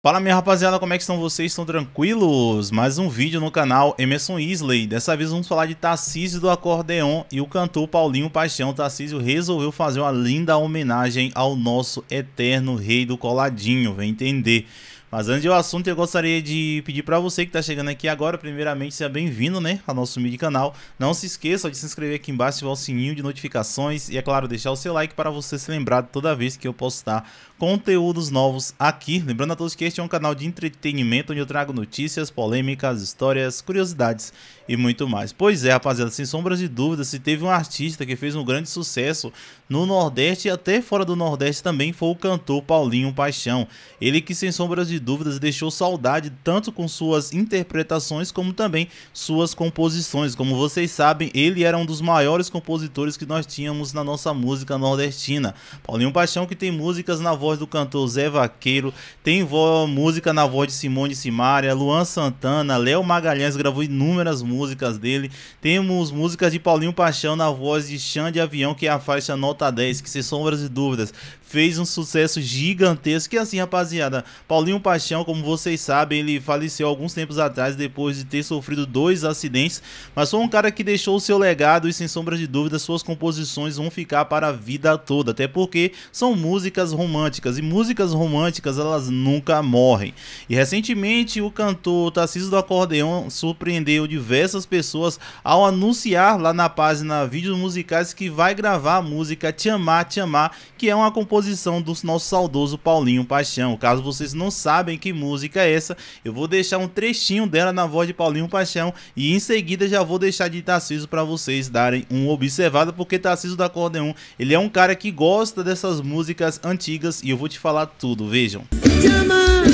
Fala minha rapaziada, como é que estão vocês? Estão tranquilos? Mais um vídeo no canal Emerson Isley. Dessa vez vamos falar de Tarcísio do Acordeon e o cantor Paulinho Paixão. Tarcísio resolveu fazer uma linda homenagem ao nosso eterno rei do coladinho, vem entender. Mas antes do assunto, eu gostaria de pedir para você que está chegando aqui agora, primeiramente, seja bem-vindo, né, ao nosso mídia canal. Não se esqueça de se inscrever aqui embaixo, ativar o sininho de notificações e, é claro, deixar o seu like para você ser lembrado toda vez que eu postar conteúdos novos aqui. Lembrando a todos que este é um canal de entretenimento onde eu trago notícias, polêmicas, histórias, curiosidades e muito mais. Pois é, rapaziada, sem sombras de dúvida, se teve um artista que fez um grande sucesso no Nordeste e até fora do Nordeste também foi o cantor Paulinho Paixão. Ele que, sem sombras de de dúvidas, deixou saudade tanto com suas interpretações como também suas composições. Como vocês sabem, ele era um dos maiores compositores que nós tínhamos na nossa música nordestina. Paulinho Paixão que tem músicas na voz do cantor Zé Vaqueiro, tem música na voz de Simone Simaria, Luan Santana, Léo Magalhães gravou inúmeras músicas dele. Temos músicas de Paulinho Paixão na voz de Xande Avião, que é a faixa nota 10, que sem sombras e dúvidas fez um sucesso gigantesco. E assim, rapaziada, Paulinho Paixão, como vocês sabem, ele faleceu alguns tempos atrás depois de ter sofrido dois acidentes, mas foi um cara que deixou o seu legado e sem sombra de dúvida suas composições vão ficar para a vida toda, até porque são músicas românticas e músicas românticas elas nunca morrem. E recentemente o cantor Tarcísio do Acordeão surpreendeu diversas pessoas ao anunciar lá na página Vídeos Musicais que vai gravar a música Te Amar, Te Amar, que é uma composição composição do nosso saudoso Paulinho Paixão. Caso vocês não sabem que música é essa, eu vou deixar um trechinho dela na voz de Paulinho Paixão e em seguida já vou deixar de Tarciso para vocês darem um observado, porque Tarciso da Acordeon, ele é um cara que gosta dessas músicas antigas e eu vou te falar tudo, vejam. Te amar,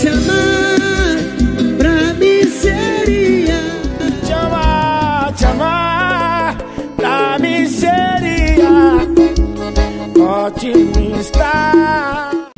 te amar, Te amar, pra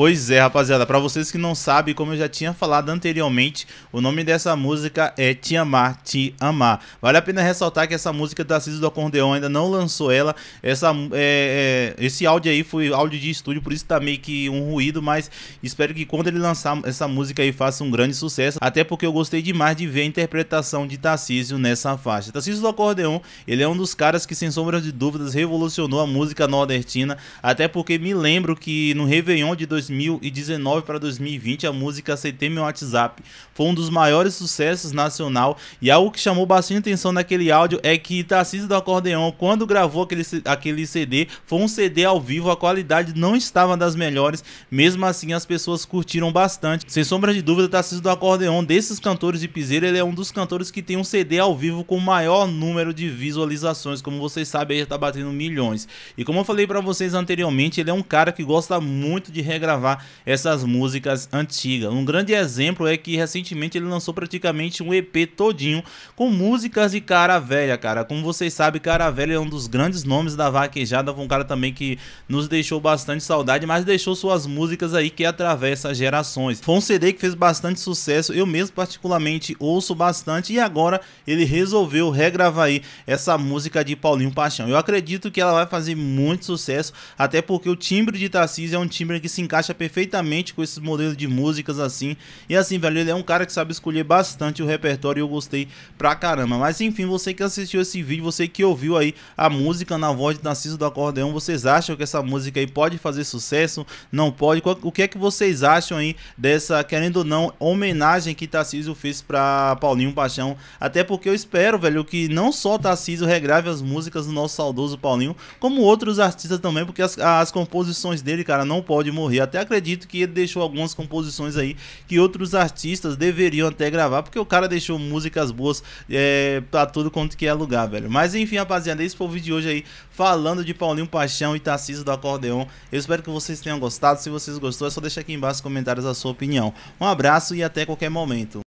Pois é, rapaziada, para vocês que não sabem, como eu já tinha falado anteriormente, o nome dessa música é Te Amar, Te Amar. Vale a pena ressaltar que essa música da Cis do Acordeon ainda não lançou ela. Essa, é, é, esse áudio aí foi áudio de estúdio, por isso tá meio que um ruído, mas espero que quando ele lançar essa música aí faça um grande sucesso, até porque eu gostei demais de ver a interpretação de Tarcísio nessa faixa. Tarcísio do Acordeon, ele é um dos caras que, sem sombra de dúvidas, revolucionou a música nordestina, até porque me lembro que no Réveillon de 2000 2019 para 2020, a música Aceitei Meu WhatsApp. Foi um dos maiores sucessos nacional e algo que chamou bastante atenção naquele áudio é que Tarcísio do Acordeão, quando gravou aquele, aquele CD, foi um CD ao vivo, a qualidade não estava das melhores, mesmo assim as pessoas curtiram bastante. Sem sombra de dúvida, Tarcísio do Acordeão, desses cantores de piseiro, ele é um dos cantores que tem um CD ao vivo com maior número de visualizações, como vocês sabem, ele já tá batendo milhões. E como eu falei para vocês anteriormente, ele é um cara que gosta muito de regravar gravar essas músicas antigas. Um grande exemplo é que recentemente ele lançou praticamente um EP todinho com músicas de cara velha, cara. Como vocês sabem, cara velha é um dos grandes nomes da vaquejada, um cara também que nos deixou bastante saudade, mas deixou suas músicas aí que atravessa gerações. Foi um CD que fez bastante sucesso, eu mesmo particularmente ouço bastante e agora ele resolveu regravar aí essa música de Paulinho Paixão. Eu acredito que ela vai fazer muito sucesso, até porque o timbre de Tarcísio é um timbre que se encaixa encaixa perfeitamente com esses modelos de músicas assim. E assim, velho, ele é um cara que sabe escolher bastante o repertório e eu gostei pra caramba. Mas enfim, você que assistiu esse vídeo, você que ouviu aí a música na voz de Narciso do Acordeão, vocês acham que essa música aí pode fazer sucesso? Não pode? O que é que vocês acham aí dessa, querendo ou não, homenagem que Tarcísio fez pra Paulinho Paixão? Até porque eu espero, velho, que não só Tarcísio regrave as músicas do nosso saudoso Paulinho, como outros artistas também, porque as, as composições dele, cara, não pode morrer. Até acredito que ele deixou algumas composições aí que outros artistas deveriam até gravar, porque o cara deixou músicas boas é, pra tudo quanto que é lugar, velho. Mas enfim, rapaziada, esse foi o vídeo de hoje aí falando de Paulinho Paixão e Tarcísio do Acordeon. Eu espero que vocês tenham gostado. Se vocês gostou, é só deixar aqui embaixo nos comentários a sua opinião. Um abraço e até qualquer momento.